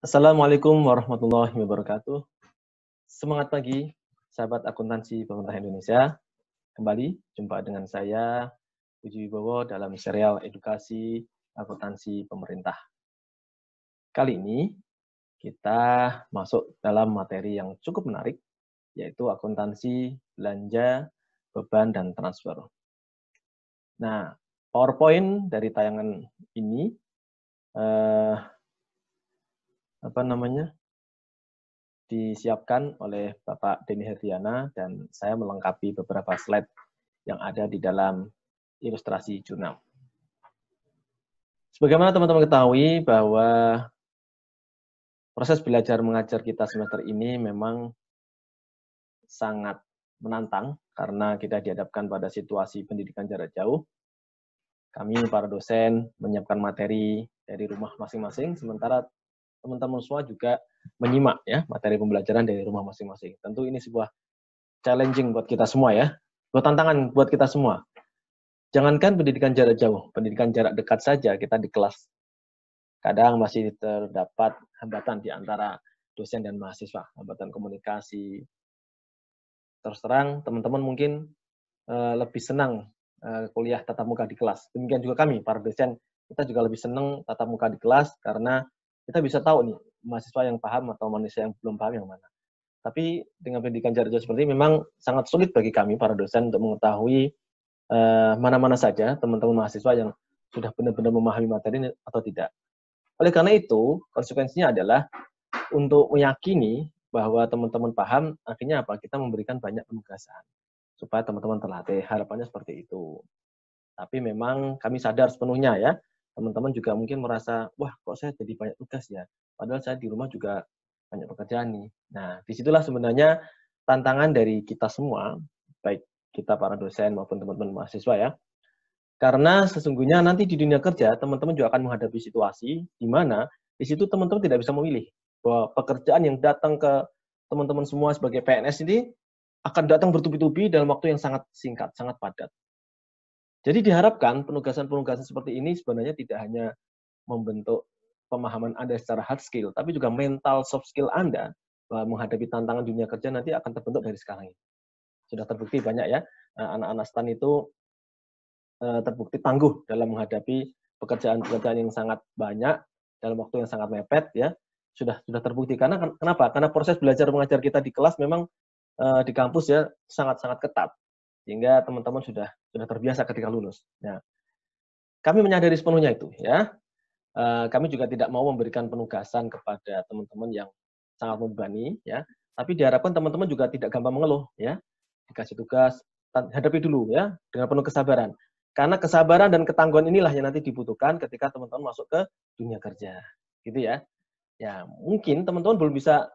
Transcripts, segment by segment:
Assalamualaikum warahmatullahi wabarakatuh. Semangat pagi, sahabat akuntansi pemerintah Indonesia. Kembali jumpa dengan saya, Uji Wibowo, dalam serial edukasi akuntansi pemerintah. Kali ini, kita masuk dalam materi yang cukup menarik, yaitu akuntansi, belanja, beban, dan transfer. Nah, PowerPoint dari tayangan ini eh, apa namanya disiapkan oleh Bapak Denny Herdiana dan saya melengkapi beberapa slide yang ada di dalam ilustrasi jurnal. Sebagaimana teman-teman ketahui bahwa proses belajar mengajar kita semester ini memang sangat menantang karena kita dihadapkan pada situasi pendidikan jarak jauh. Kami para dosen menyiapkan materi dari rumah masing-masing, sementara teman-teman semua juga menyimak ya materi pembelajaran dari rumah masing-masing. Tentu ini sebuah challenging buat kita semua ya, buat tantangan buat kita semua. Jangankan pendidikan jarak jauh, pendidikan jarak dekat saja kita di kelas. Kadang masih terdapat hambatan di antara dosen dan mahasiswa, hambatan komunikasi. Terus terang, teman-teman mungkin eh, lebih senang eh, kuliah tatap muka di kelas. Demikian juga kami, para dosen, kita juga lebih senang tatap muka di kelas karena kita bisa tahu nih mahasiswa yang paham atau manusia yang belum paham yang mana. Tapi dengan pendidikan jarak jauh seperti ini memang sangat sulit bagi kami para dosen untuk mengetahui eh, mana-mana uh, saja teman-teman mahasiswa yang sudah benar-benar memahami materi atau tidak. Oleh karena itu, konsekuensinya adalah untuk meyakini bahwa teman-teman paham, akhirnya apa? Kita memberikan banyak penugasan supaya teman-teman terlatih. Harapannya seperti itu. Tapi memang kami sadar sepenuhnya ya, teman-teman juga mungkin merasa, wah kok saya jadi banyak tugas ya, padahal saya di rumah juga banyak pekerjaan nih. Nah, disitulah sebenarnya tantangan dari kita semua, baik kita para dosen maupun teman-teman mahasiswa ya, karena sesungguhnya nanti di dunia kerja, teman-teman juga akan menghadapi situasi di mana di situ teman-teman tidak bisa memilih bahwa pekerjaan yang datang ke teman-teman semua sebagai PNS ini akan datang bertubi-tubi dalam waktu yang sangat singkat, sangat padat. Jadi diharapkan penugasan-penugasan seperti ini sebenarnya tidak hanya membentuk pemahaman Anda secara hard skill, tapi juga mental soft skill Anda bahwa menghadapi tantangan dunia kerja nanti akan terbentuk dari sekarang ini. Sudah terbukti banyak ya, eh, anak-anak STAN itu eh, terbukti tangguh dalam menghadapi pekerjaan-pekerjaan yang sangat banyak dalam waktu yang sangat mepet ya. Sudah sudah terbukti karena kenapa? Karena proses belajar mengajar kita di kelas memang eh, di kampus ya sangat-sangat ketat sehingga teman-teman sudah sudah terbiasa ketika lulus. Ya. kami menyadari sepenuhnya itu ya. Eh, kami juga tidak mau memberikan penugasan kepada teman-teman yang sangat membebani ya. Tapi diharapkan teman-teman juga tidak gampang mengeluh ya. Dikasih tugas hadapi dulu ya dengan penuh kesabaran. Karena kesabaran dan ketangguhan inilah yang nanti dibutuhkan ketika teman-teman masuk ke dunia kerja. Gitu ya. Ya, mungkin teman-teman belum bisa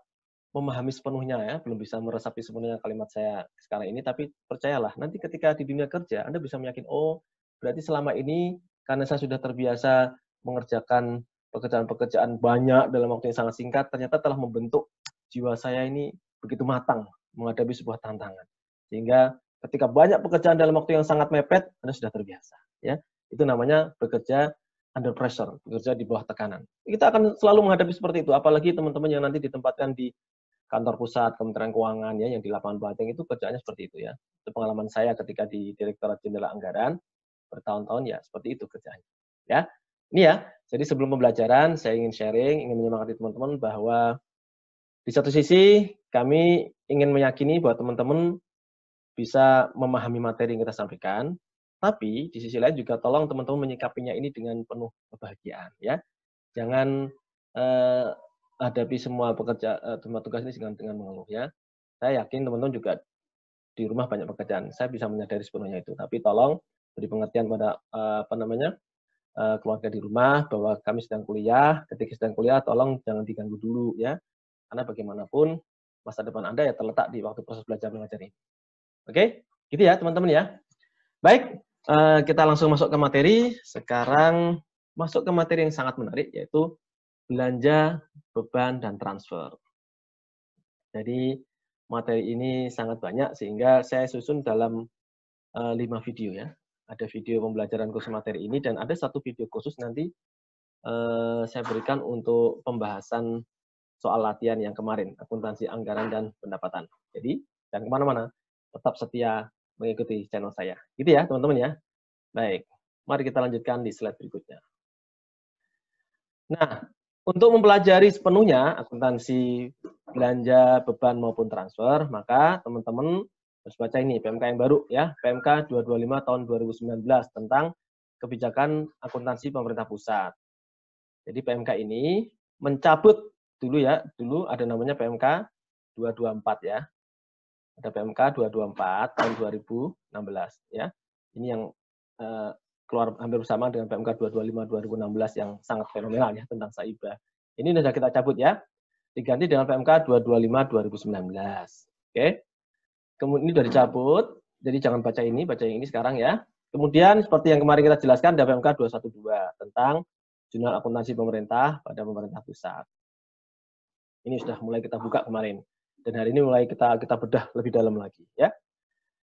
memahami sepenuhnya ya, belum bisa meresapi sepenuhnya kalimat saya sekarang ini, tapi percayalah, nanti ketika di dunia kerja, Anda bisa meyakini, oh, berarti selama ini karena saya sudah terbiasa mengerjakan pekerjaan-pekerjaan banyak dalam waktu yang sangat singkat, ternyata telah membentuk jiwa saya ini begitu matang menghadapi sebuah tantangan. Sehingga ketika banyak pekerjaan dalam waktu yang sangat mepet, Anda sudah terbiasa. Ya, Itu namanya bekerja under pressure, bekerja di bawah tekanan. Kita akan selalu menghadapi seperti itu, apalagi teman-teman yang nanti ditempatkan di kantor pusat Kementerian Keuangan ya yang di lapangan Banteng itu kerjanya seperti itu ya. Itu pengalaman saya ketika di Direktorat Jenderal Anggaran bertahun-tahun ya seperti itu kerjanya. Ya. Ini ya. Jadi sebelum pembelajaran saya ingin sharing, ingin menyemangati teman-teman bahwa di satu sisi kami ingin meyakini bahwa teman-teman bisa memahami materi yang kita sampaikan, tapi di sisi lain juga tolong teman-teman menyikapinya ini dengan penuh kebahagiaan ya. Jangan eh, hadapi semua pekerja semua eh, tugas ini dengan dengan mengeluh ya. Saya yakin teman-teman juga di rumah banyak pekerjaan. Saya bisa menyadari sepenuhnya itu, tapi tolong beri pengertian pada eh, apa namanya eh, keluarga di rumah bahwa kami sedang kuliah. Ketika sedang kuliah, tolong jangan diganggu dulu ya, karena bagaimanapun masa depan anda ya terletak di waktu proses belajar mengajar ini. Oke, gitu ya teman-teman ya. Baik, kita langsung masuk ke materi. Sekarang masuk ke materi yang sangat menarik yaitu belanja, beban, dan transfer. Jadi materi ini sangat banyak sehingga saya susun dalam eh, lima video ya. Ada video pembelajaran khusus materi ini dan ada satu video khusus nanti uh, saya berikan untuk pembahasan soal latihan yang kemarin, akuntansi anggaran dan pendapatan. Jadi jangan kemana-mana, tetap setia mengikuti channel saya. Gitu ya teman-teman ya. Baik, mari kita lanjutkan di slide berikutnya. Nah, untuk mempelajari sepenuhnya akuntansi belanja, beban maupun transfer, maka teman-teman harus baca ini PMK yang baru ya, PMK 225 tahun 2019 tentang kebijakan akuntansi pemerintah pusat. Jadi PMK ini mencabut dulu ya, dulu ada namanya PMK 224 ya. Ada PMK 224 tahun 2016 ya. Ini yang eh, keluar hampir bersama dengan PMK 225 2016 yang sangat fenomenal ya tentang Saiba. Ini sudah kita cabut ya. Diganti dengan PMK 225 2019. Oke. Okay. Kemudian ini sudah dicabut. Jadi jangan baca ini, baca yang ini sekarang ya. Kemudian seperti yang kemarin kita jelaskan ada PMK 212 tentang jurnal akuntansi pemerintah pada pemerintah pusat. Ini sudah mulai kita buka kemarin dan hari ini mulai kita kita bedah lebih dalam lagi ya.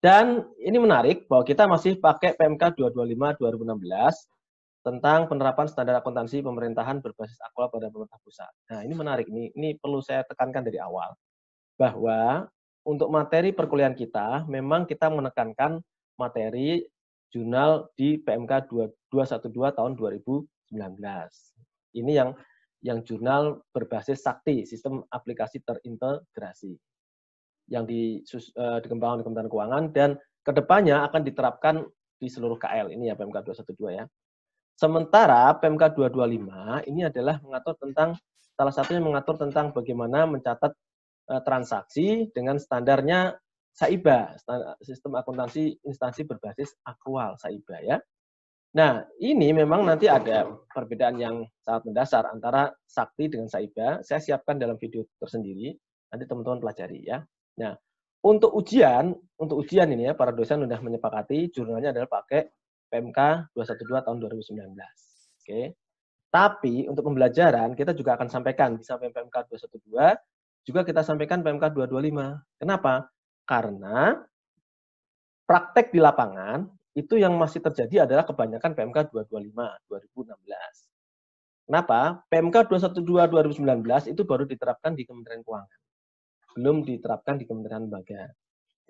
Dan ini menarik bahwa kita masih pakai PMK 225 2016 tentang penerapan standar akuntansi pemerintahan berbasis akwal pada pemerintah pusat. Nah, ini menarik ini ini perlu saya tekankan dari awal bahwa untuk materi perkuliahan kita memang kita menekankan materi jurnal di PMK 212 tahun 2019. Ini yang yang jurnal berbasis sakti, sistem aplikasi terintegrasi yang di, uh, eh, dikembangkan di Kementerian Keuangan dan kedepannya akan diterapkan di seluruh KL ini ya PMK 212 ya. Sementara PMK 225 ini adalah mengatur tentang salah satunya mengatur tentang bagaimana mencatat eh, transaksi dengan standarnya SAIBA, sistem akuntansi instansi berbasis akual SAIBA ya. Nah, ini memang nanti ada perbedaan yang sangat mendasar antara sakti dengan saiba. Saya siapkan dalam video tersendiri. Nanti teman-teman pelajari ya. Nah, untuk ujian, untuk ujian ini ya, para dosen sudah menyepakati jurnalnya adalah pakai PMK 212 tahun 2019. Oke. Tapi untuk pembelajaran kita juga akan sampaikan di samping PMK 212 juga kita sampaikan PMK 225. Kenapa? Karena praktek di lapangan itu yang masih terjadi adalah kebanyakan PMK 225 2016. Kenapa? PMK 212 2019 itu baru diterapkan di Kementerian Keuangan belum diterapkan di kementerian lembaga.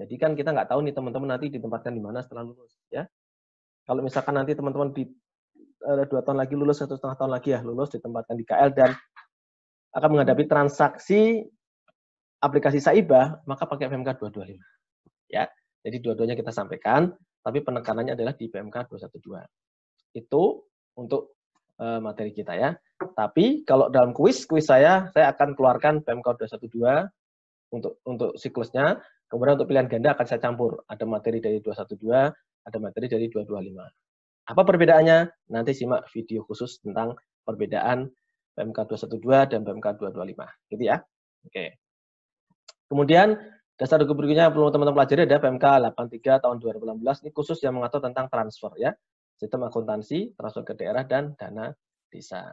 Jadi kan kita nggak tahu nih teman-teman nanti ditempatkan di mana setelah lulus ya. Kalau misalkan nanti teman-teman di eh, dua tahun lagi lulus satu setengah tahun lagi ya lulus ditempatkan di KL dan akan menghadapi transaksi aplikasi Saiba, maka pakai PMK 225 ya jadi dua-duanya kita sampaikan tapi penekanannya adalah di PMK 212 itu untuk eh, materi kita ya tapi kalau dalam kuis kuis saya saya akan keluarkan PMK 212 untuk untuk siklusnya. Kemudian untuk pilihan ganda akan saya campur. Ada materi dari 212, ada materi dari 225. Apa perbedaannya? Nanti simak video khusus tentang perbedaan PMK 212 dan PMK 225. Gitu ya. Oke. Kemudian dasar hukum berikutnya yang perlu teman-teman pelajari ada PMK 83 tahun 2018 ini khusus yang mengatur tentang transfer ya. Sistem akuntansi, transfer ke daerah dan dana desa.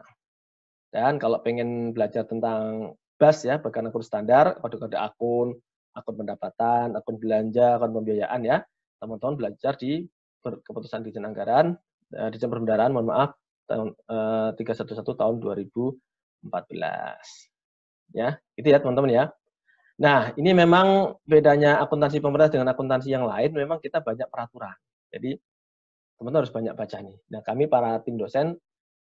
Dan kalau pengen belajar tentang bas ya, bekalan akun standar, kode-kode akun, akun pendapatan, akun belanja, akun pembiayaan ya. Teman-teman belajar di keputusan Dirjen Anggaran, eh, Dirjen Perbendaraan, mohon maaf, tahun eh, 311 tahun 2014. Ya, itu ya teman-teman ya. Nah, ini memang bedanya akuntansi pemerintah dengan akuntansi yang lain, memang kita banyak peraturan. Jadi, teman-teman harus banyak baca nih. Nah, kami para tim dosen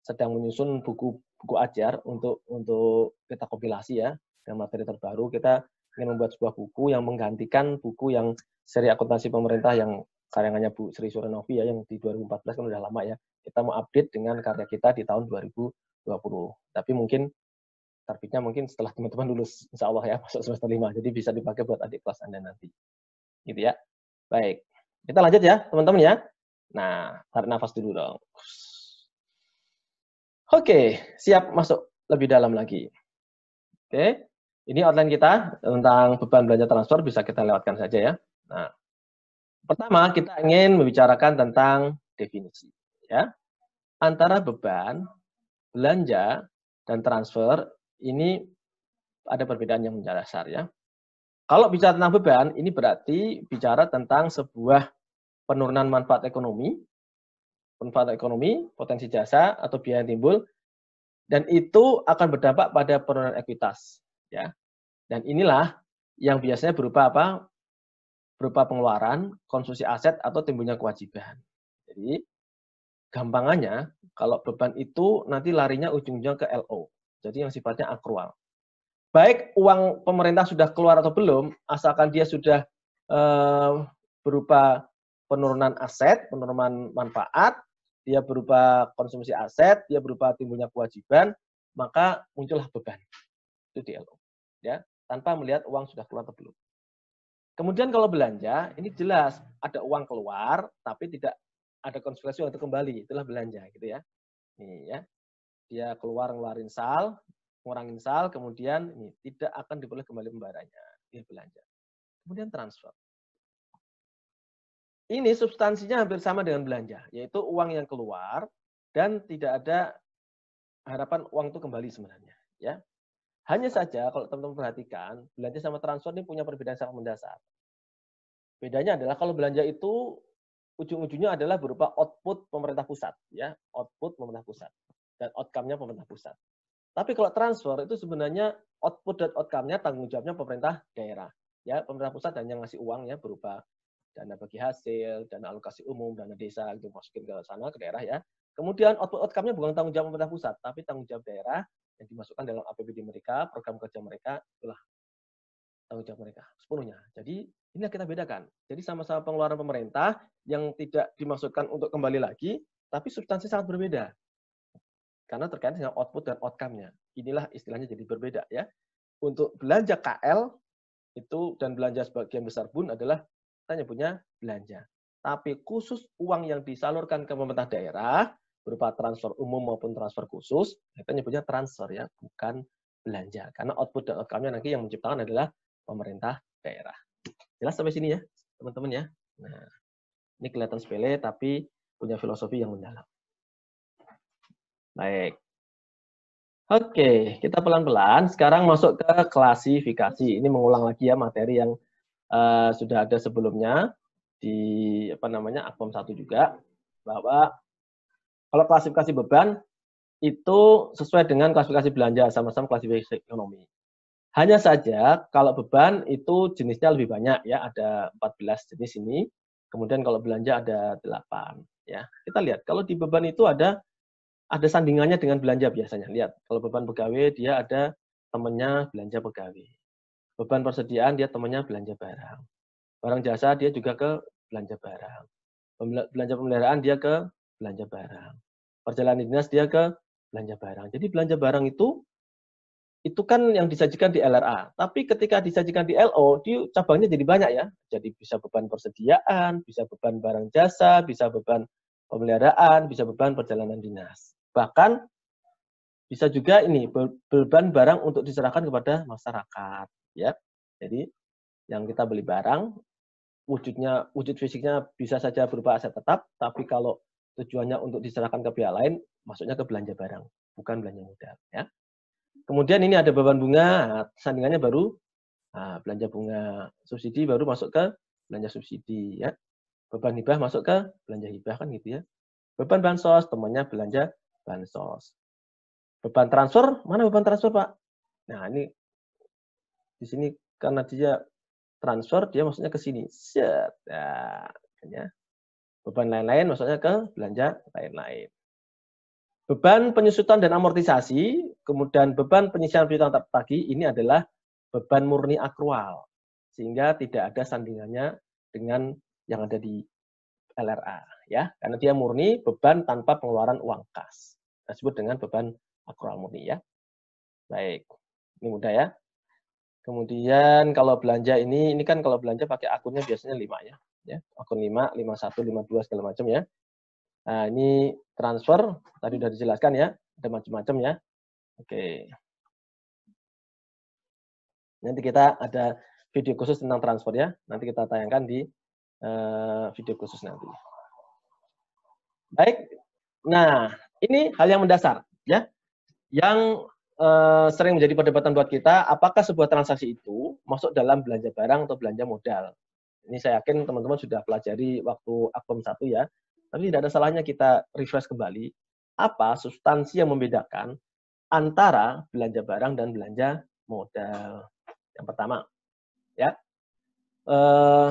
sedang menyusun buku buku ajar untuk untuk kita kompilasi ya dan materi terbaru kita ingin membuat sebuah buku yang menggantikan buku yang seri akuntansi pemerintah yang karyanya Bu Sri Surenovi ya yang di 2014 kan sudah lama ya. Kita mau update dengan karya kita di tahun 2020. Tapi mungkin terbitnya mungkin setelah teman-teman lulus insya Allah ya masuk semester 5. Jadi bisa dipakai buat adik kelas Anda nanti. Gitu ya. Baik. Kita lanjut ya teman-teman ya. Nah, tarik nafas dulu dong. Oke, siap masuk lebih dalam lagi. Oke, ini outline kita tentang beban belanja transfer bisa kita lewatkan saja ya. Nah, pertama kita ingin membicarakan tentang definisi ya. Antara beban, belanja dan transfer ini ada perbedaan yang mendasar ya. Kalau bicara tentang beban, ini berarti bicara tentang sebuah penurunan manfaat ekonomi manfaat ekonomi, potensi jasa atau biaya yang timbul dan itu akan berdampak pada penurunan ekuitas ya. Dan inilah yang biasanya berupa apa? berupa pengeluaran, konsumsi aset atau timbulnya kewajiban. Jadi gampangannya kalau beban itu nanti larinya ujung-ujung ke LO. Jadi yang sifatnya akrual. Baik uang pemerintah sudah keluar atau belum, asalkan dia sudah eh, berupa penurunan aset, penurunan manfaat, dia berupa konsumsi aset, dia berupa timbulnya kewajiban, maka muncullah beban. Itu DLO. Ya, tanpa melihat uang sudah keluar atau belum. Kemudian kalau belanja, ini jelas ada uang keluar, tapi tidak ada konspirasi untuk kembali. Itulah belanja gitu ya. Ini ya. Dia keluar ngeluarin sal, ngurangin sal, kemudian ini tidak akan diperoleh kembali pembayarannya. Ini belanja. Kemudian transfer. Ini substansinya hampir sama dengan belanja, yaitu uang yang keluar dan tidak ada harapan uang itu kembali sebenarnya. Ya, hanya saja kalau teman-teman perhatikan, belanja sama transfer ini punya perbedaan sangat mendasar. Bedanya adalah kalau belanja itu ujung-ujungnya adalah berupa output pemerintah pusat, ya output pemerintah pusat dan outcome-nya pemerintah pusat. Tapi kalau transfer itu sebenarnya output dan outcome-nya tanggung jawabnya pemerintah daerah. Ya, pemerintah pusat hanya ngasih uang ya berupa dana bagi hasil, dana alokasi umum, dana desa gitu masukin ke sana ke daerah ya. Kemudian output outcome-nya bukan tanggung jawab pemerintah pusat, tapi tanggung jawab daerah yang dimasukkan dalam APBD mereka, program kerja mereka, itulah tanggung jawab mereka sepenuhnya. Jadi ini yang kita bedakan. Jadi sama-sama pengeluaran pemerintah yang tidak dimasukkan untuk kembali lagi, tapi substansi sangat berbeda. Karena terkait dengan output dan outcome-nya. Inilah istilahnya jadi berbeda ya. Untuk belanja KL itu dan belanja sebagian besar pun adalah kita nyebutnya belanja. Tapi khusus uang yang disalurkan ke pemerintah daerah berupa transfer umum maupun transfer khusus, kita nyebutnya transfer ya, bukan belanja. Karena output dan outcome-nya nanti yang menciptakan adalah pemerintah daerah. Jelas sampai sini ya, teman-teman ya. Nah, ini kelihatan sepele tapi punya filosofi yang mendalam. Baik. Oke, kita pelan-pelan sekarang masuk ke klasifikasi. Ini mengulang lagi ya materi yang Eh, sudah ada sebelumnya di apa namanya Akom satu juga bahwa kalau klasifikasi beban itu sesuai dengan klasifikasi belanja sama-sama klasifikasi ekonomi. Hanya saja kalau beban itu jenisnya lebih banyak ya, ada 14 jenis ini. Kemudian kalau belanja ada 8 ya. Kita lihat kalau di beban itu ada ada sandingannya dengan belanja biasanya. Lihat, kalau beban pegawai dia ada temannya belanja pegawai beban persediaan dia temannya belanja barang. Barang jasa dia juga ke belanja barang. Belanja pemeliharaan dia ke belanja barang. Perjalanan dinas dia ke belanja barang. Jadi belanja barang itu itu kan yang disajikan di LRA. Tapi ketika disajikan di LO, di cabangnya jadi banyak ya. Jadi bisa beban persediaan, bisa beban barang jasa, bisa beban pemeliharaan, bisa beban perjalanan dinas. Bahkan bisa juga ini beban barang untuk diserahkan kepada masyarakat ya. Jadi yang kita beli barang wujudnya wujud fisiknya bisa saja berupa aset tetap, tapi kalau tujuannya untuk diserahkan ke pihak lain, maksudnya ke belanja barang, bukan belanja modal, ya. Kemudian ini ada beban bunga, nah, sandingannya baru nah, belanja bunga subsidi baru masuk ke belanja subsidi, ya. Beban hibah masuk ke belanja hibah kan gitu ya. Beban bansos temannya belanja bansos. Beban transfer, mana beban transfer, Pak? Nah, ini di sini karena dia transfer, dia maksudnya ke sini. Set. ya. Beban lain-lain maksudnya ke belanja lain-lain. Beban penyusutan dan amortisasi, kemudian beban penyisian piutang pagi ini adalah beban murni akrual. Sehingga tidak ada sandingannya dengan yang ada di LRA ya karena dia murni beban tanpa pengeluaran uang kas disebut dengan beban akrual murni ya baik ini mudah ya Kemudian kalau belanja ini, ini kan kalau belanja pakai akunnya biasanya 5 ya. ya akun 5, 51, 52 segala macam ya. Nah, ini transfer, tadi sudah dijelaskan ya, ada macam-macam ya. Oke. Nanti kita ada video khusus tentang transfer ya. Nanti kita tayangkan di uh, video khusus nanti. Baik. Nah, ini hal yang mendasar ya. Yang Eh, sering menjadi perdebatan buat kita, apakah sebuah transaksi itu masuk dalam belanja barang atau belanja modal. Ini saya yakin teman-teman sudah pelajari waktu Akom satu ya, tapi tidak ada salahnya kita refresh kembali apa substansi yang membedakan antara belanja barang dan belanja modal. Yang pertama, ya. Eh,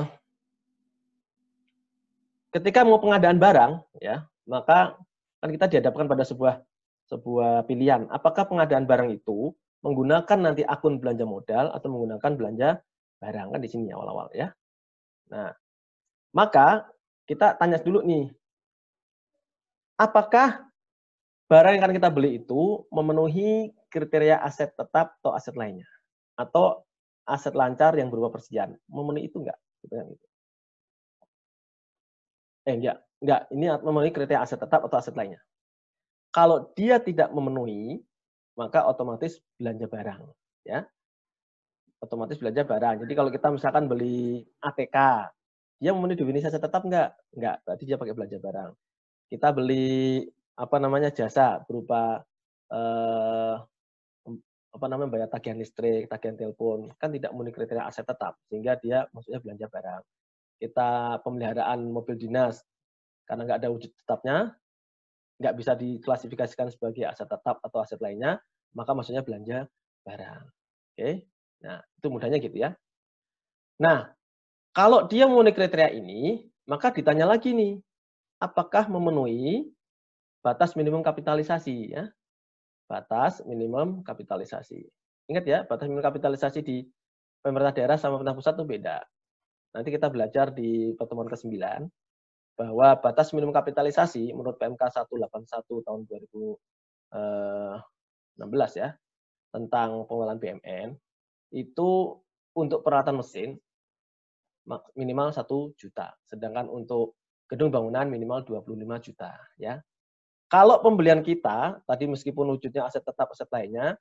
ketika mau pengadaan barang, ya, maka kan kita dihadapkan pada sebuah sebuah pilihan. Apakah pengadaan barang itu menggunakan nanti akun belanja modal atau menggunakan belanja barang kan di sini awal-awal ya. Nah, maka kita tanya dulu nih, apakah barang yang akan kita beli itu memenuhi kriteria aset tetap atau aset lainnya atau aset lancar yang berupa persediaan memenuhi itu enggak gitu kan gitu. eh enggak enggak ini memenuhi kriteria aset tetap atau aset lainnya kalau dia tidak memenuhi, maka otomatis belanja barang, ya. Otomatis belanja barang. Jadi kalau kita misalkan beli ATK, dia memenuhi definisi saja tetap enggak? Enggak, berarti dia pakai belanja barang. Kita beli apa namanya jasa berupa eh, apa namanya bayar tagihan listrik, tagihan telepon, kan tidak memenuhi kriteria aset tetap, sehingga dia maksudnya belanja barang. Kita pemeliharaan mobil dinas, karena nggak ada wujud tetapnya, nggak bisa diklasifikasikan sebagai aset tetap atau aset lainnya, maka maksudnya belanja barang. Oke, okay? nah itu mudahnya gitu ya. Nah, kalau dia memenuhi kriteria ini, maka ditanya lagi nih, apakah memenuhi batas minimum kapitalisasi ya? Batas minimum kapitalisasi. Ingat ya, batas minimum kapitalisasi di pemerintah daerah sama pemerintah pusat itu beda. Nanti kita belajar di pertemuan ke-9 bahwa batas minimum kapitalisasi menurut PMK 181 tahun 2016 eh, ya tentang pengelolaan BMN itu untuk peralatan mesin minimal 1 juta, sedangkan untuk gedung bangunan minimal 25 juta ya. Kalau pembelian kita tadi meskipun wujudnya aset tetap aset lainnya,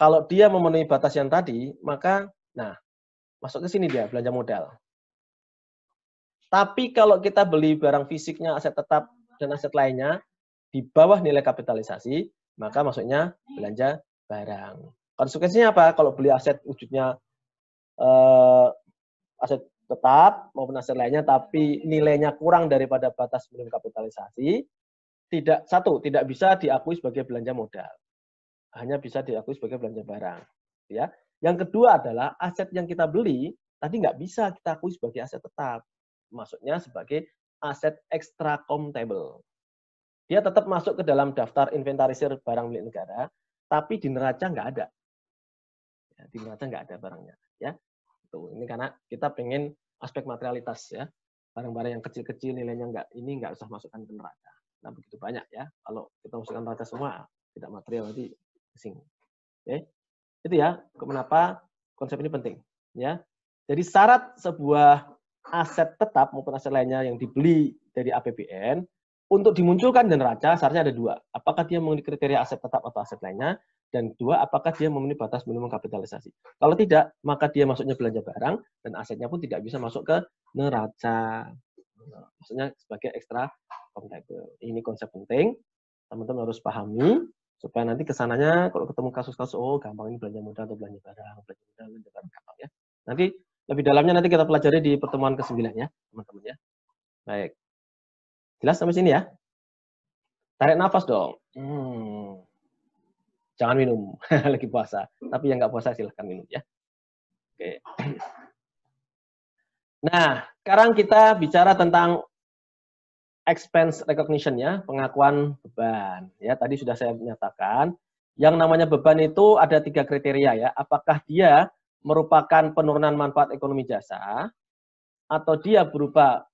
kalau dia memenuhi batas yang tadi, maka nah masuk ke sini dia belanja modal. Tapi kalau kita beli barang fisiknya, aset tetap dan aset lainnya di bawah nilai kapitalisasi, maka maksudnya belanja barang. Konsekuensinya apa? Kalau beli aset wujudnya eh, aset tetap maupun aset lainnya, tapi nilainya kurang daripada batas minimum kapitalisasi, tidak satu tidak bisa diakui sebagai belanja modal, hanya bisa diakui sebagai belanja barang. Ya, yang kedua adalah aset yang kita beli tadi nggak bisa kita akui sebagai aset tetap masuknya sebagai aset ekstra comptable. Dia tetap masuk ke dalam daftar inventarisir barang milik negara, tapi di neraca nggak ada. Ya, di neraca nggak ada barangnya. Ya, itu ini karena kita pengen aspek materialitas ya, barang-barang yang kecil-kecil nilainya nggak ini nggak usah masukkan ke neraca. Nah begitu banyak ya, kalau kita masukkan neraca semua tidak material nanti pusing. Oke, ya. itu ya kenapa konsep ini penting. Ya, jadi syarat sebuah aset tetap maupun aset lainnya yang dibeli dari APBN untuk dimunculkan dan neraca seharusnya ada dua. Apakah dia memenuhi kriteria aset tetap atau aset lainnya? Dan dua, apakah dia memenuhi batas minimum kapitalisasi? Kalau tidak, maka dia masuknya belanja barang dan asetnya pun tidak bisa masuk ke neraca. Maksudnya sebagai ekstra comptable. Ini konsep penting. Teman-teman harus pahami supaya nanti kesananya kalau ketemu kasus-kasus oh gampang ini belanja modal atau belanja barang, belanja modal, belanja barang gampang ya. Nanti lebih dalamnya nanti kita pelajari di pertemuan ke-9 ya, teman-teman ya. Baik. Jelas sampai sini ya? Tarik nafas dong. Hmm. Jangan minum, lagi puasa. Tapi yang nggak puasa silahkan minum ya. Oke. Nah, sekarang kita bicara tentang expense recognition ya, pengakuan beban. Ya, tadi sudah saya menyatakan yang namanya beban itu ada tiga kriteria ya. Apakah dia merupakan penurunan manfaat ekonomi jasa, atau dia berupa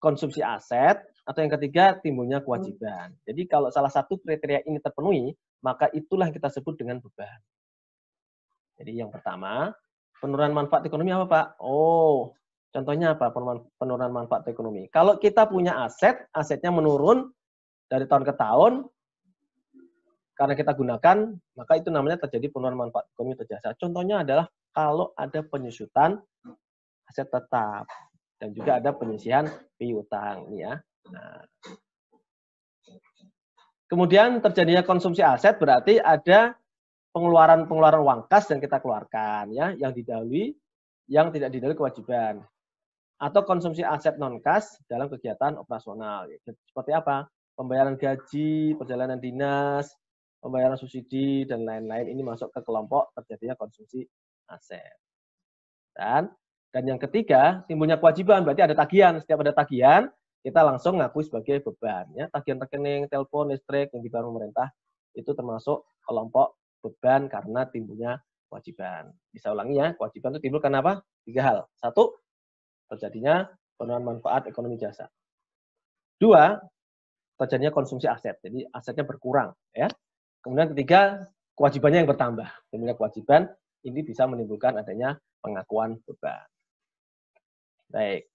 konsumsi aset, atau yang ketiga timbulnya kewajiban. Hmm. Jadi kalau salah satu kriteria ini terpenuhi, maka itulah yang kita sebut dengan beban. Jadi yang pertama, penurunan manfaat ekonomi apa Pak? Oh, contohnya apa penurunan manfaat ekonomi? Kalau kita punya aset, asetnya menurun dari tahun ke tahun, karena kita gunakan, maka itu namanya terjadi penurunan manfaat ekonomi atau jasa. Contohnya adalah kalau ada penyusutan aset tetap dan juga ada penyisihan piutang ya. Nah. Kemudian terjadinya konsumsi aset berarti ada pengeluaran-pengeluaran uang kas yang kita keluarkan ya yang didahului yang tidak didahului kewajiban atau konsumsi aset non kas dalam kegiatan operasional seperti apa pembayaran gaji perjalanan dinas pembayaran subsidi, dan lain-lain ini masuk ke kelompok terjadinya konsumsi aset. Dan dan yang ketiga, timbulnya kewajiban, berarti ada tagihan. Setiap ada tagihan, kita langsung ngakui sebagai beban. Ya, tagihan rekening, telepon, listrik yang dibayar pemerintah itu termasuk kelompok beban karena timbulnya kewajiban. Bisa ulangi ya, kewajiban itu timbul karena apa? Tiga hal. Satu, terjadinya penuhan manfaat ekonomi jasa. Dua, terjadinya konsumsi aset. Jadi asetnya berkurang. ya Kemudian ketiga, kewajibannya yang bertambah. Kemudian kewajiban, ini bisa menimbulkan adanya pengakuan beban. Baik.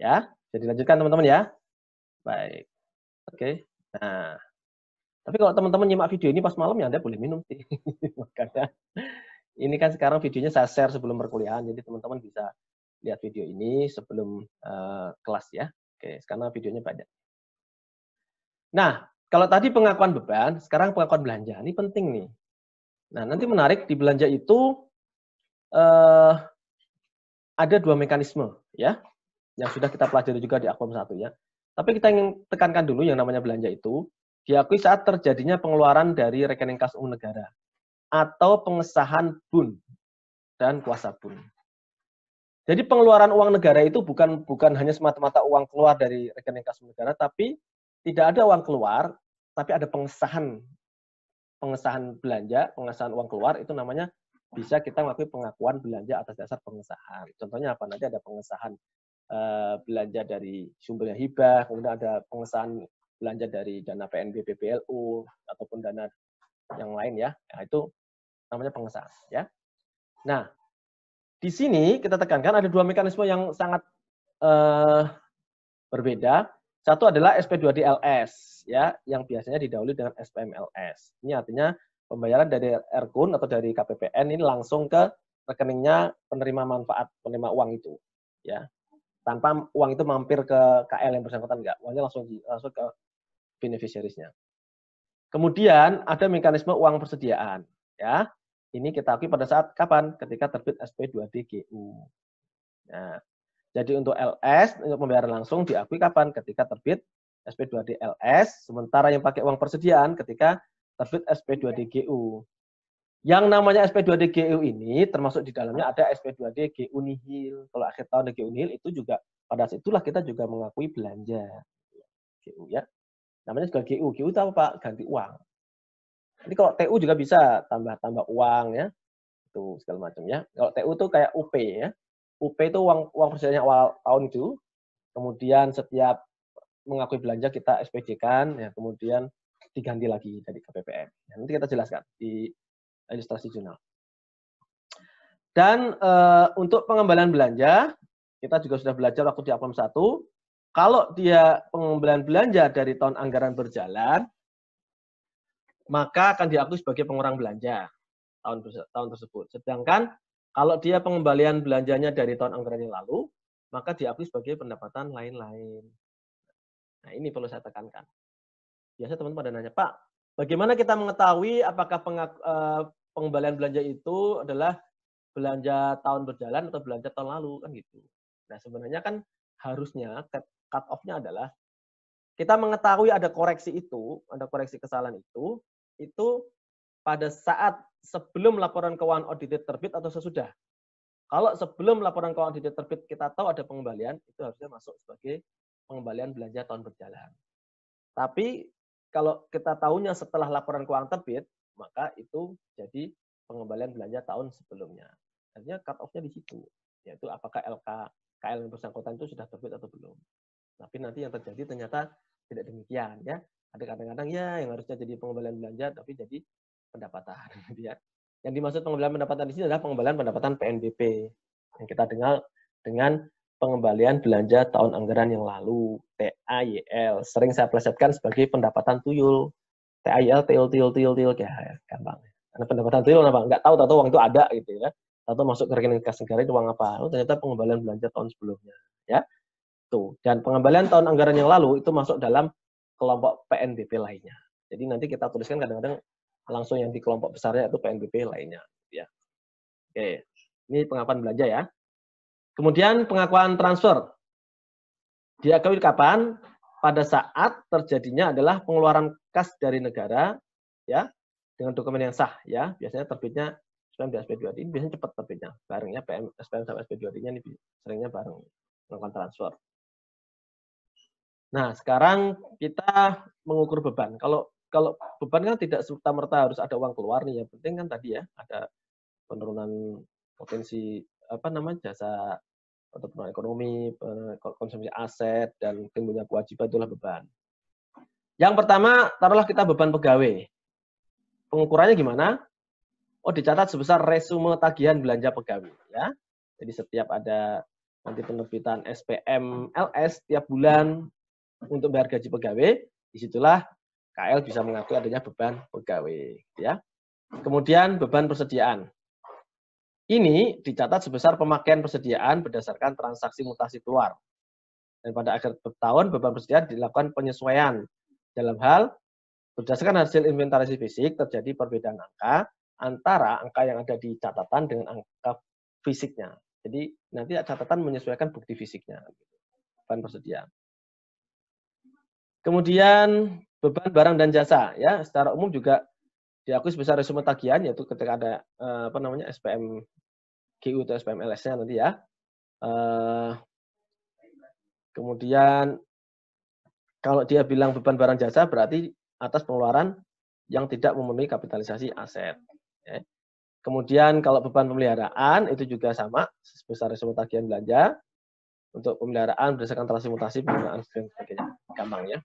Ya, jadi lanjutkan teman-teman ya. Baik. Oke. Nah, tapi kalau teman-teman nyimak video ini pas malam ya Anda boleh minum sih. Makanya ini kan sekarang videonya saya share sebelum perkuliahan, jadi teman-teman bisa lihat video ini sebelum uh, kelas ya. Oke, karena videonya banyak. Nah, kalau tadi pengakuan beban, sekarang pengakuan belanja. Ini penting nih. Nah, nanti menarik di belanja itu eh, ada dua mekanisme ya yang sudah kita pelajari juga di akuam satu ya. Tapi kita ingin tekankan dulu yang namanya belanja itu diakui saat terjadinya pengeluaran dari rekening kas umum negara atau pengesahan bun dan kuasa bun. Jadi pengeluaran uang negara itu bukan bukan hanya semata-mata uang keluar dari rekening kas umum negara, tapi tidak ada uang keluar, tapi ada pengesahan pengesahan belanja, pengesahan uang keluar itu namanya bisa kita melakukan pengakuan belanja atas dasar pengesahan. Contohnya apa? Nanti ada pengesahan uh, belanja dari sumbernya hibah, kemudian ada pengesahan belanja dari dana PNBP ataupun dana yang lain ya. Nah, itu namanya pengesahan ya. Nah, di sini kita tekankan ada dua mekanisme yang sangat uh, berbeda satu adalah SP2DLS ya, yang biasanya didahului dengan SPMLS. Ini artinya pembayaran dari Erkun atau dari KPPN ini langsung ke rekeningnya penerima manfaat, penerima uang itu ya. Tanpa uang itu mampir ke KL yang bersangkutan enggak, uangnya langsung langsung ke beneficiaries-nya. Kemudian ada mekanisme uang persediaan ya. Ini kita akui pada saat kapan? Ketika terbit SP2DGU. Nah, jadi untuk LS, untuk pembayaran langsung diakui kapan? Ketika terbit SP2D LS, sementara yang pakai uang persediaan ketika terbit SP2D GU. Yang namanya SP2D GU ini termasuk di dalamnya ada SP2D GU nihil. Kalau akhir tahun di GU nihil itu juga pada saat itulah kita juga mengakui belanja. GU ya. Namanya juga GU. GU itu apa Pak? Ganti uang. Ini kalau TU juga bisa tambah-tambah uang ya. Itu segala macam ya. Kalau TU itu kayak UP ya. UP itu uang uang perjanjian awal tahun itu. Kemudian setiap mengakui belanja kita SPJ kan, ya kemudian diganti lagi dari KPPM. Ya, nanti kita jelaskan di ilustrasi jurnal. Dan e, untuk pengembalian belanja, kita juga sudah belajar waktu di APM 1, kalau dia pengembalian belanja dari tahun anggaran berjalan, maka akan diakui sebagai pengurang belanja tahun tahun tersebut. Sedangkan kalau dia pengembalian belanjanya dari tahun anggaran yang lalu, maka diakui sebagai pendapatan lain-lain. Nah, ini perlu saya tekankan. Biasa teman-teman pada nanya, Pak, bagaimana kita mengetahui apakah eh, pengembalian belanja itu adalah belanja tahun berjalan atau belanja tahun lalu kan gitu. Nah, sebenarnya kan harusnya cut off-nya adalah kita mengetahui ada koreksi itu, ada koreksi kesalahan itu, itu pada saat sebelum laporan keuangan audited terbit atau sesudah. Kalau sebelum laporan keuangan audited terbit kita tahu ada pengembalian, itu harusnya masuk sebagai pengembalian belanja tahun berjalan. Tapi kalau kita tahunya setelah laporan keuangan terbit, maka itu jadi pengembalian belanja tahun sebelumnya. Artinya cut off-nya di situ, yaitu apakah LK KL yang bersangkutan itu sudah terbit atau belum. Tapi nanti yang terjadi ternyata tidak demikian ya. Ada kadang-kadang ya yang harusnya jadi pengembalian belanja tapi jadi pendapatan. Ya. Yang dimaksud pengembalian pendapatan di sini adalah pengembalian pendapatan PNBP yang kita dengar dengan pengembalian belanja tahun anggaran yang lalu TAYL sering saya plesetkan sebagai pendapatan tuyul TAYL tuyul tuyul tuyul tuyul ya, ya gampang karena pendapatan tuyul apa nggak tahu tahu uang itu ada gitu ya atau masuk ke rekening kas negara itu uang apa oh, ternyata pengembalian belanja tahun sebelumnya ya tuh dan pengembalian tahun anggaran yang lalu itu masuk dalam kelompok PNBP lainnya jadi nanti kita tuliskan kadang-kadang langsung yang di kelompok besarnya itu PNBP lainnya. Gitu ya. Oke, ini pengakuan belanja ya. Kemudian pengakuan transfer. Diakui kapan? Pada saat terjadinya adalah pengeluaran kas dari negara, ya, dengan dokumen yang sah, ya. Biasanya terbitnya SPM dan SP2D ini biasanya cepat terbitnya. Barengnya PM, SPM sama sp 2 d ini seringnya bareng melakukan transfer. Nah, sekarang kita mengukur beban. Kalau kalau beban kan tidak serta merta harus ada uang keluar nih. Yang penting kan tadi ya ada penurunan potensi apa namanya jasa atau penurunan ekonomi, konsumsi aset dan timbulnya kewajiban itulah beban. Yang pertama, taruhlah kita beban pegawai. Pengukurannya gimana? Oh, dicatat sebesar resume tagihan belanja pegawai ya. Jadi setiap ada nanti penerbitan SPM LS tiap bulan untuk bayar gaji pegawai, disitulah KL bisa mengakui adanya beban pegawai. Ya. Kemudian beban persediaan. Ini dicatat sebesar pemakaian persediaan berdasarkan transaksi mutasi keluar. Dan pada akhir tahun beban persediaan dilakukan penyesuaian dalam hal berdasarkan hasil inventarisasi fisik terjadi perbedaan angka antara angka yang ada di catatan dengan angka fisiknya. Jadi nanti catatan menyesuaikan bukti fisiknya, beban persediaan. Kemudian Beban barang dan jasa ya secara umum juga diakui sebesar resume tagihan yaitu ketika ada eh, apa namanya SPM GU atau SPM LS-nya nanti ya. Eh, kemudian kalau dia bilang beban barang jasa berarti atas pengeluaran yang tidak memenuhi kapitalisasi aset. Ya. Kemudian kalau beban pemeliharaan itu juga sama sebesar resume tagihan belanja untuk pemeliharaan berdasarkan transmutasi penggunaan dan sebagainya. Gampang ya.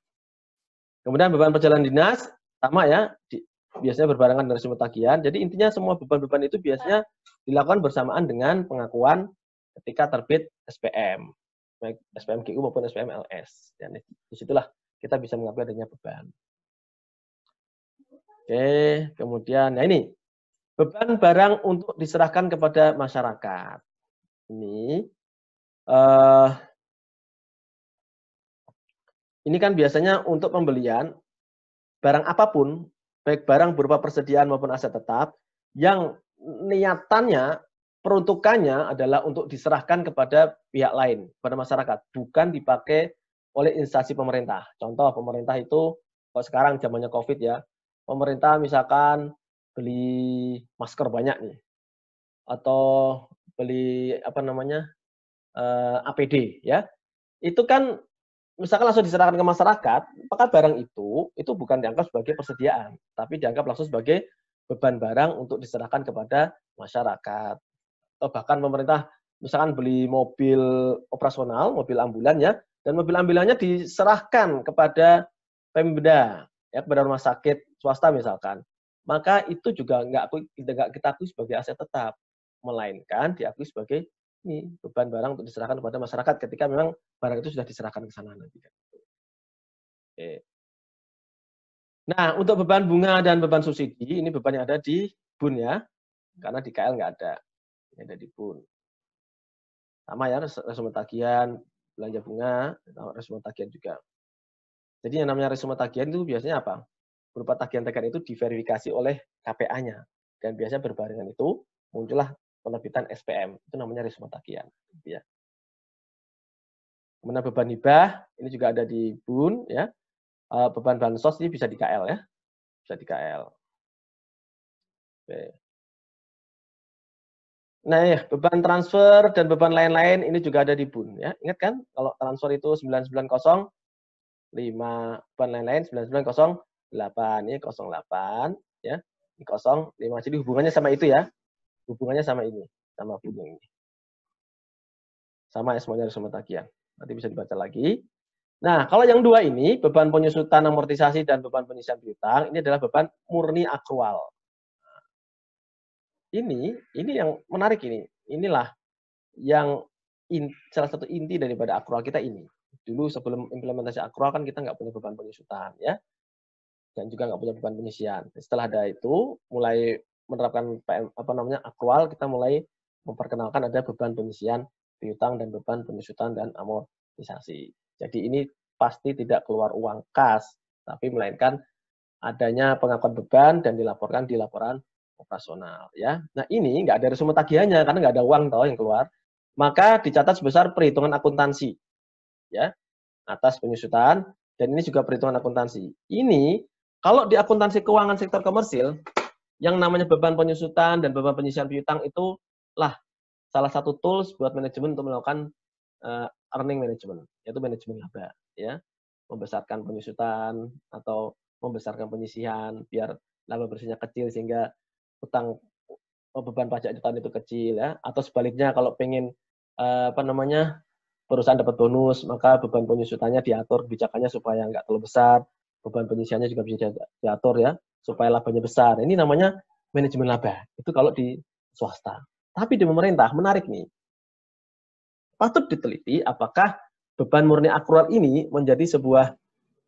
Kemudian beban perjalanan dinas sama ya, di, biasanya berbarengan dengan semua tagihan. Jadi intinya semua beban-beban itu biasanya dilakukan bersamaan dengan pengakuan ketika terbit SPM, baik SPM GU maupun SPM LS. Dan ya, disitulah kita bisa mengakui adanya beban. Oke, kemudian, nah ini beban barang untuk diserahkan kepada masyarakat. Ini eh, ini kan biasanya untuk pembelian barang apapun, baik barang berupa persediaan maupun aset tetap, yang niatannya, peruntukannya adalah untuk diserahkan kepada pihak lain, kepada masyarakat, bukan dipakai oleh instansi pemerintah. Contoh, pemerintah itu, kalau sekarang zamannya COVID ya, pemerintah misalkan beli masker banyak nih, atau beli apa namanya, eh, APD ya, itu kan misalkan langsung diserahkan ke masyarakat, maka barang itu itu bukan dianggap sebagai persediaan, tapi dianggap langsung sebagai beban barang untuk diserahkan kepada masyarakat. Atau bahkan pemerintah misalkan beli mobil operasional, mobil ambulan ya, dan mobil ambulannya diserahkan kepada Pemda, ya kepada rumah sakit swasta misalkan. Maka itu juga enggak nggak kita akui sebagai aset tetap, melainkan diakui sebagai ini beban barang untuk diserahkan kepada masyarakat ketika memang barang itu sudah diserahkan ke sana nanti. Kan. Oke. Nah, untuk beban bunga dan beban subsidi, ini beban yang ada di BUN ya, karena di KL nggak ada, ini ada di BUN. Sama ya, resume tagihan, belanja bunga, resume tagihan juga. Jadi yang namanya resume tagihan itu biasanya apa? Berupa tagihan-tagihan itu diverifikasi oleh KPA-nya. Dan biasanya berbarengan itu muncullah penerbitan SPM. Itu namanya risma tagihan. Gitu ya. Kemudian beban hibah, ini juga ada di BUN. ya eh, Beban bansos ini bisa di KL ya. Bisa di KL. Oke. Nah, ya, beban transfer dan beban lain-lain ini juga ada di BUN. Ya. Ingat kan, kalau transfer itu 9905, beban lain-lain 9908, ini 08, ya, ini 05. Jadi hubungannya sama itu ya hubungannya sama ini, sama puding ini. Sama esmonya sama takian. Nanti bisa dibaca lagi. Nah, kalau yang dua ini, beban penyusutan amortisasi dan beban penyisian piutang, ini adalah beban murni aktual. Ini, ini yang menarik ini. Inilah yang in, salah satu inti daripada akrual kita ini. Dulu sebelum implementasi akrual kan kita nggak punya beban penyusutan ya dan juga nggak punya beban penyisian. Setelah ada itu, mulai menerapkan PM, apa namanya aktual kita mulai memperkenalkan ada beban pengisian piutang dan beban penyusutan dan amortisasi. Jadi ini pasti tidak keluar uang kas, tapi melainkan adanya pengakuan beban dan dilaporkan di laporan operasional ya. Nah ini nggak ada resume tagihannya karena nggak ada uang tau yang keluar, maka dicatat sebesar perhitungan akuntansi ya atas penyusutan dan ini juga perhitungan akuntansi. Ini kalau di akuntansi keuangan sektor komersil yang namanya beban penyusutan dan beban penyisian piutang itu lah salah satu tools buat manajemen untuk melakukan uh, earning management, yaitu manajemen laba, ya, membesarkan penyusutan atau membesarkan penyisihan biar laba bersihnya kecil sehingga utang eh, beban pajak jutaan itu kecil ya, atau sebaliknya kalau pengen uh, apa namanya perusahaan dapat bonus maka beban penyusutannya diatur kebijakannya supaya nggak terlalu besar, beban penyisihannya juga bisa diatur ya, supaya labanya besar. Ini namanya manajemen laba. Itu kalau di swasta. Tapi di pemerintah menarik nih. Patut diteliti apakah beban murni akrual ini menjadi sebuah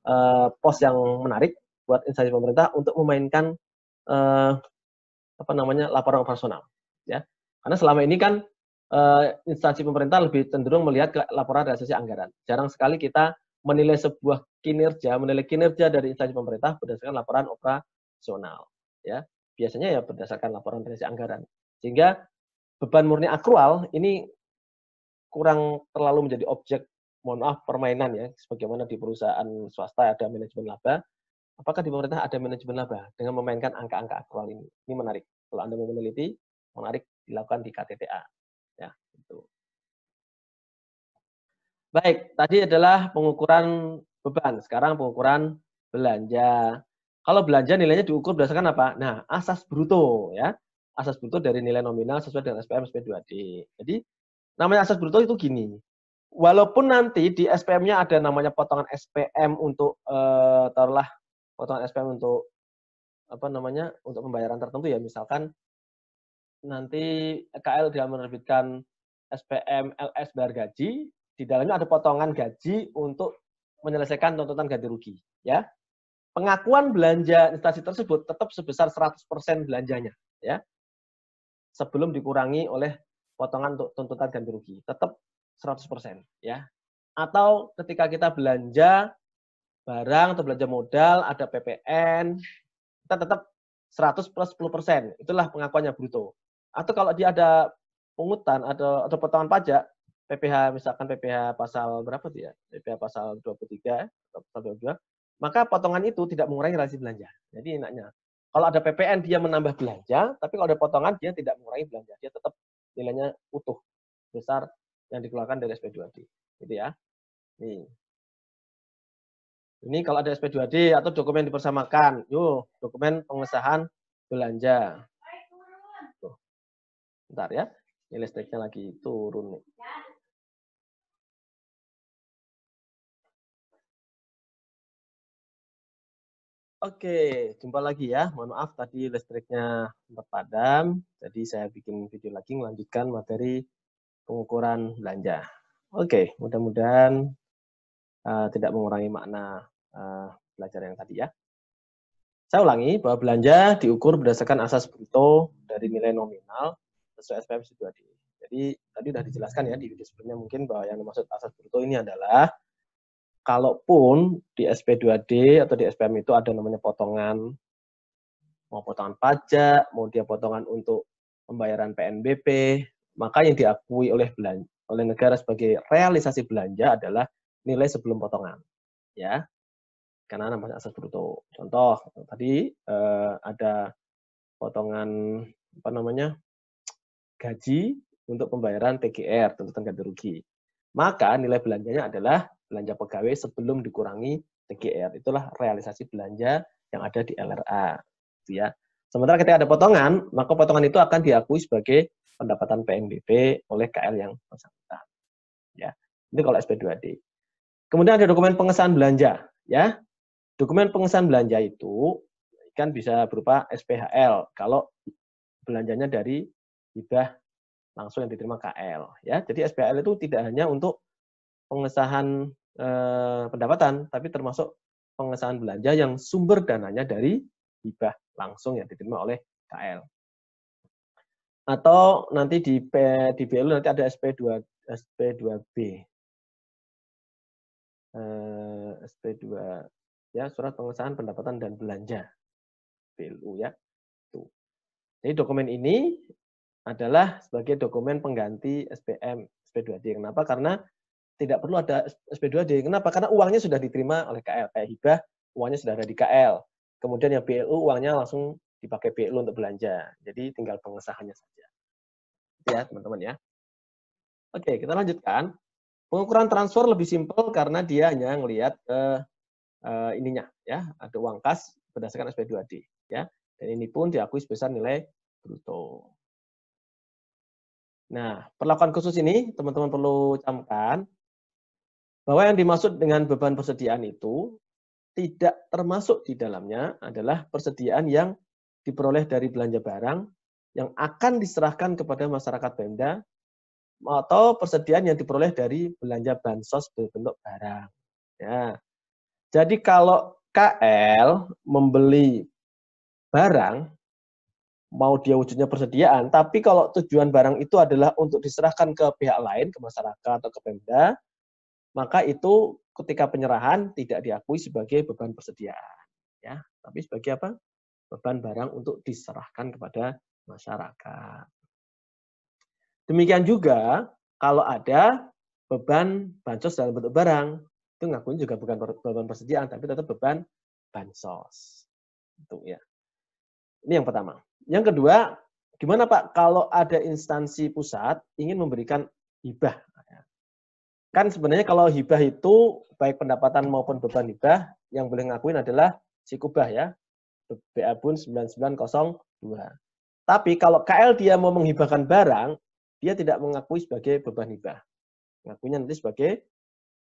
uh, pos yang menarik buat instansi pemerintah untuk memainkan uh, apa namanya laporan operasional ya. Karena selama ini kan uh, instansi pemerintah lebih cenderung melihat ke laporan realisasi anggaran. Jarang sekali kita menilai sebuah kinerja, menilai kinerja dari instansi pemerintah berdasarkan laporan opera zonal ya biasanya ya berdasarkan laporan transaksi anggaran sehingga beban murni akrual ini kurang terlalu menjadi objek mohon maaf permainan ya sebagaimana di perusahaan swasta ada manajemen laba apakah di pemerintah ada manajemen laba dengan memainkan angka-angka akrual ini ini menarik kalau anda mau meneliti menarik dilakukan di KTTA ya itu baik tadi adalah pengukuran beban sekarang pengukuran belanja kalau belanja nilainya diukur berdasarkan apa? Nah, asas bruto ya. Asas bruto dari nilai nominal sesuai dengan SPM SP2D. Jadi namanya asas bruto itu gini. Walaupun nanti di SPM-nya ada namanya potongan SPM untuk eh, taruhlah potongan SPM untuk apa namanya untuk pembayaran tertentu ya misalkan nanti KL dia menerbitkan SPM LS bayar gaji di dalamnya ada potongan gaji untuk menyelesaikan tuntutan ganti rugi ya pengakuan belanja instansi tersebut tetap sebesar 100% belanjanya ya. Sebelum dikurangi oleh potongan untuk tuntutan ganti rugi, tetap 100% ya. Atau ketika kita belanja barang atau belanja modal ada PPN, kita tetap 100 plus 10%. Itulah pengakuannya bruto. Atau kalau dia ada pungutan atau atau potongan pajak, PPH misalkan PPH pasal berapa dia? Ya? PPH pasal 23 atau eh, pasal 22 maka potongan itu tidak mengurangi rasio belanja. Jadi enaknya. Kalau ada PPN dia menambah belanja, tapi kalau ada potongan dia tidak mengurangi belanja. Dia tetap nilainya utuh besar yang dikeluarkan dari SP2D. Gitu ya. Nih. Ini kalau ada SP2D atau dokumen dipersamakan, yuk dokumen pengesahan belanja. Tuh. Bentar ya. Ini listriknya lagi turun nih. Oke, jumpa lagi ya. Mohon maaf tadi listriknya sempat padam, jadi saya bikin video lagi melanjutkan materi pengukuran belanja. Oke, mudah-mudahan uh, tidak mengurangi makna uh, belajar yang tadi ya. Saya ulangi bahwa belanja diukur berdasarkan asas bruto dari nilai nominal sesuai SPM 2D. Jadi tadi sudah dijelaskan ya di video sebelumnya mungkin bahwa yang dimaksud asas bruto ini adalah kalaupun di SP2D atau di SPM itu ada namanya potongan, mau potongan pajak, mau dia potongan untuk pembayaran PNBP, maka yang diakui oleh belanja, oleh negara sebagai realisasi belanja adalah nilai sebelum potongan, ya, karena namanya aset bruto. Contoh tadi eh, ada potongan apa namanya gaji untuk pembayaran TGR tuntutan ganti rugi maka nilai belanjanya adalah belanja pegawai sebelum dikurangi TGR. Itulah realisasi belanja yang ada di LRA. Gitu ya. Sementara ketika ada potongan, maka potongan itu akan diakui sebagai pendapatan PNBP oleh KL yang bersangkutan. Ya. Ini kalau SP2D. Kemudian ada dokumen pengesahan belanja, ya. Dokumen pengesahan belanja itu kan bisa berupa SPHL kalau belanjanya dari hibah langsung yang diterima KL ya. Jadi SPL itu tidak hanya untuk pengesahan eh, pendapatan tapi termasuk pengesahan belanja yang sumber dananya dari hibah langsung yang diterima oleh KL. Atau nanti di P, di BLU nanti ada SP2 SP2B. Eh, SP2 ya surat pengesahan pendapatan dan belanja BLU ya. Tuh. Jadi dokumen ini adalah sebagai dokumen pengganti SPM SP2D. Kenapa? Karena tidak perlu ada SP2D. Kenapa? Karena uangnya sudah diterima oleh KL kayak hibah, uangnya sudah ada di KL. Kemudian yang BLU uangnya langsung dipakai BLU untuk belanja. Jadi tinggal pengesahannya saja. Gitu ya, teman-teman ya. Oke, kita lanjutkan. Pengukuran transfer lebih simpel karena dia hanya melihat ke eh, ininya ya, ada uang kas berdasarkan SP2D ya. Dan ini pun diakui sebesar nilai bruto. Nah, perlakuan khusus ini teman-teman perlu camkan bahwa yang dimaksud dengan beban persediaan itu tidak termasuk di dalamnya adalah persediaan yang diperoleh dari belanja barang yang akan diserahkan kepada masyarakat Pemda atau persediaan yang diperoleh dari belanja bansos berbentuk barang. Ya. Jadi kalau KL membeli barang mau dia wujudnya persediaan, tapi kalau tujuan barang itu adalah untuk diserahkan ke pihak lain, ke masyarakat atau ke Pemda, maka itu ketika penyerahan tidak diakui sebagai beban persediaan, ya, tapi sebagai apa? Beban barang untuk diserahkan kepada masyarakat. Demikian juga kalau ada beban bansos dalam bentuk barang, itu ngakuin juga bukan beban persediaan, tapi tetap beban bansos. Itu ya. Ini yang pertama. Yang kedua, gimana Pak kalau ada instansi pusat ingin memberikan hibah? Kan sebenarnya kalau hibah itu baik pendapatan maupun beban hibah yang boleh ngakuin adalah Sikubah ya. BA pun 9902. Tapi kalau KL dia mau menghibahkan barang, dia tidak mengakui sebagai beban hibah. ngakunya nanti sebagai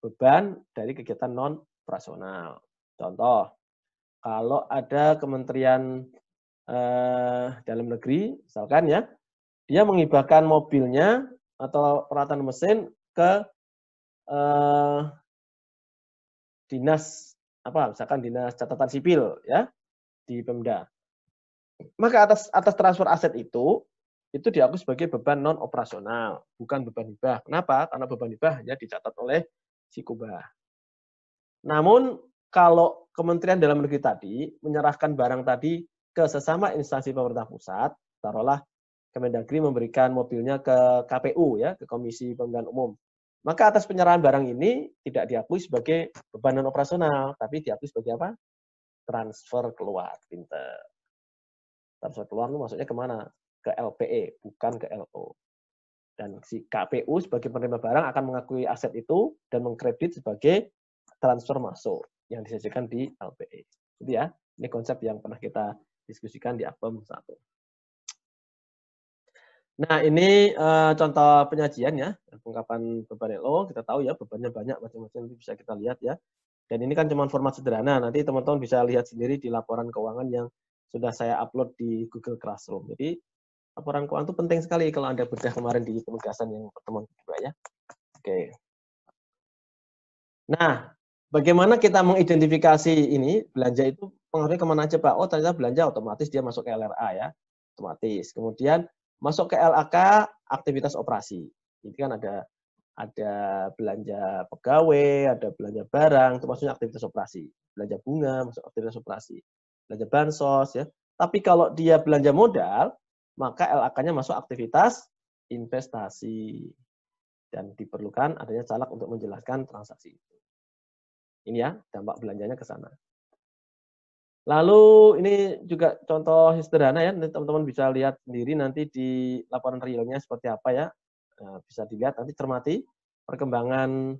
beban dari kegiatan non operasional. Contoh, kalau ada Kementerian Eh, dalam negeri, misalkan ya, dia mengibahkan mobilnya atau peralatan mesin ke eh, dinas apa, misalkan dinas catatan sipil ya di Pemda. Maka atas atas transfer aset itu itu diakui sebagai beban non operasional, bukan beban hibah. Kenapa? Karena beban hibah hanya dicatat oleh si kubah. Namun kalau Kementerian Dalam Negeri tadi menyerahkan barang tadi ke sesama instansi pemerintah pusat, taruhlah Kemendagri memberikan mobilnya ke KPU ya, ke Komisi Pemilihan Umum. Maka atas penyerahan barang ini tidak diakui sebagai bebanan operasional, tapi diakui sebagai apa? Transfer keluar, pinter. Transfer keluar itu maksudnya kemana? Ke LPE, bukan ke LO. Dan si KPU sebagai penerima barang akan mengakui aset itu dan mengkredit sebagai transfer masuk yang disajikan di LPE. Jadi gitu ya, ini konsep yang pernah kita diskusikan di apem satu. Nah, ini uh, contoh penyajian ya, pengungkapan beban LO. Kita tahu ya, bebannya banyak macam-macam, bisa kita lihat ya. Dan ini kan cuma format sederhana, nanti teman-teman bisa lihat sendiri di laporan keuangan yang sudah saya upload di Google Classroom. Jadi, laporan keuangan itu penting sekali kalau Anda bedah kemarin di penugasan yang pertemuan kedua ya. Oke. Nah, Bagaimana kita mengidentifikasi ini belanja itu pengaruhnya kemana aja Pak? Oh ternyata belanja otomatis dia masuk ke LRA ya, otomatis. Kemudian masuk ke LAK aktivitas operasi. Ini kan ada ada belanja pegawai, ada belanja barang, itu maksudnya aktivitas operasi. Belanja bunga masuk aktivitas operasi. Belanja bansos ya. Tapi kalau dia belanja modal, maka LAK-nya masuk aktivitas investasi dan diperlukan adanya calak untuk menjelaskan transaksi itu. Ini ya, dampak belanjanya ke sana. Lalu ini juga contoh sederhana ya, teman-teman bisa lihat sendiri nanti di laporan realnya seperti apa ya. Nah, bisa dilihat nanti cermati perkembangan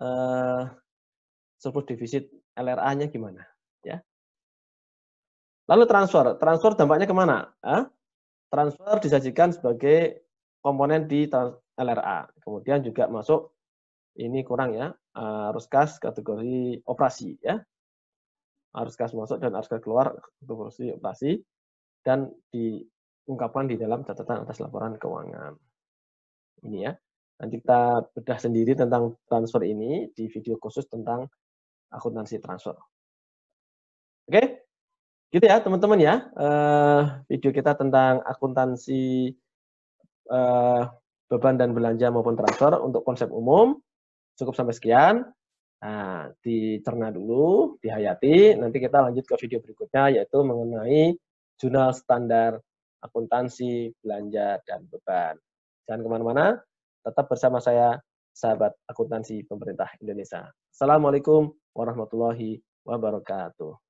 eh, surplus defisit LRA-nya gimana ya. Lalu transfer, transfer dampaknya kemana? Eh? Transfer disajikan sebagai komponen di LRA, kemudian juga masuk ini kurang ya Eh, arus kas kategori operasi ya. Arus kas masuk dan arus kas keluar kategori operasi dan diungkapkan di dalam catatan atas laporan keuangan. Ini ya. Nanti kita bedah sendiri tentang transfer ini di video khusus tentang akuntansi transfer. Oke? Gitu ya, teman-teman ya. Uh, video kita tentang akuntansi uh, beban dan belanja maupun transfer untuk konsep umum Cukup sampai sekian. Nah, dicerna dulu, dihayati, nanti kita lanjut ke video berikutnya yaitu mengenai jurnal standar akuntansi, belanja, dan beban. Jangan kemana-mana, tetap bersama saya, sahabat akuntansi pemerintah Indonesia. Assalamualaikum warahmatullahi wabarakatuh.